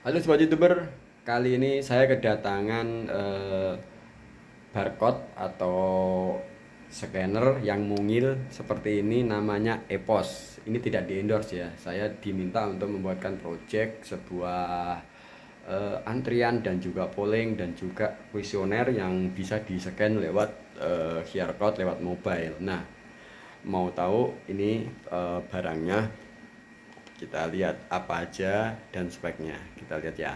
Halo Sobat youtuber, kali ini saya kedatangan eh, barcode atau scanner yang mungil seperti ini namanya Epos. Ini tidak di endorse ya, saya diminta untuk membuatkan project sebuah eh, antrian dan juga polling dan juga kuesioner yang bisa di scan lewat eh, QR code lewat mobile. Nah, mau tahu ini eh, barangnya? kita lihat apa aja dan speknya kita lihat ya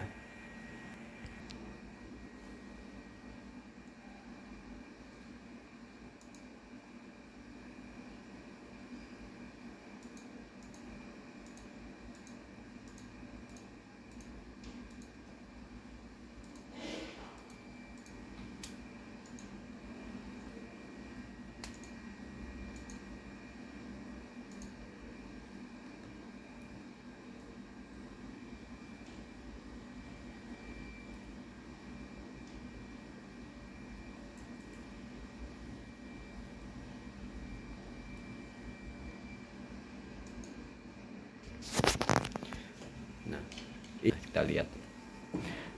kita lihat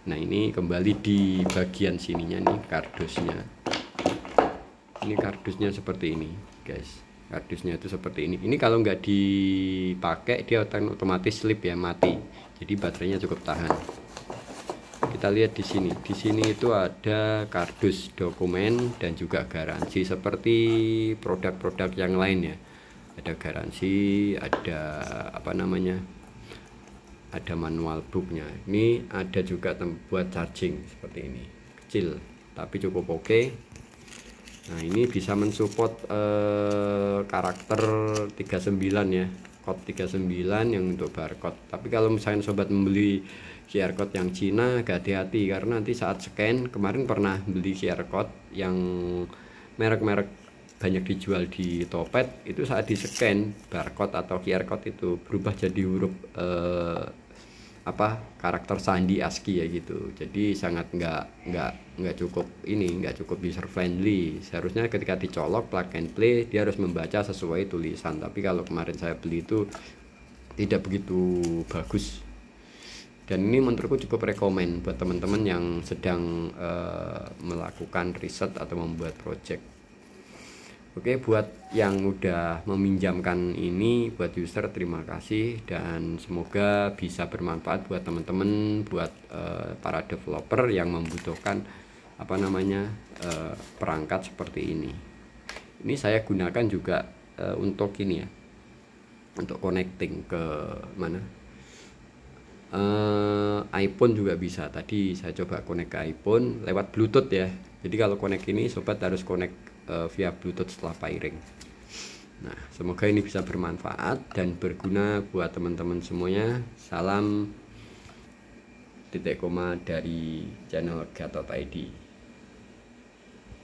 nah ini kembali di bagian sininya nih kardusnya ini kardusnya seperti ini guys kardusnya itu seperti ini ini kalau nggak dipakai dia otomatis slip ya mati jadi baterainya cukup tahan kita lihat di sini di sini itu ada kardus dokumen dan juga garansi seperti produk-produk yang lainnya ada garansi ada apa namanya ada manual booknya ini ada juga tempat charging seperti ini kecil tapi cukup oke okay. nah ini bisa mensupport eh, karakter 39 ya code 39 yang untuk barcode tapi kalau misalnya sobat membeli QR code yang Cina agak hati-hati karena nanti saat scan kemarin pernah beli QR code yang merek-merek banyak dijual di Topet itu saat di scan barcode atau QR code itu berubah jadi huruf eh, apa karakter sandi ASCII ya gitu jadi sangat nggak nggak nggak cukup ini nggak cukup user friendly seharusnya ketika dicolok plug and play dia harus membaca sesuai tulisan tapi kalau kemarin saya beli itu tidak begitu bagus dan ini menurutku cukup rekomen buat teman-teman yang sedang uh, melakukan riset atau membuat project Oke, buat yang udah meminjamkan ini buat user terima kasih dan semoga bisa bermanfaat buat teman-teman, buat uh, para developer yang membutuhkan apa namanya uh, perangkat seperti ini. Ini saya gunakan juga uh, untuk ini ya, untuk connecting ke mana? Uh, iPhone juga bisa. Tadi saya coba connect ke iPhone lewat Bluetooth ya. Jadi kalau connect ini sobat harus connect uh, via Bluetooth setelah pairing. Nah, semoga ini bisa bermanfaat dan berguna buat teman-teman semuanya. Salam titik koma dari channel Gatot ID.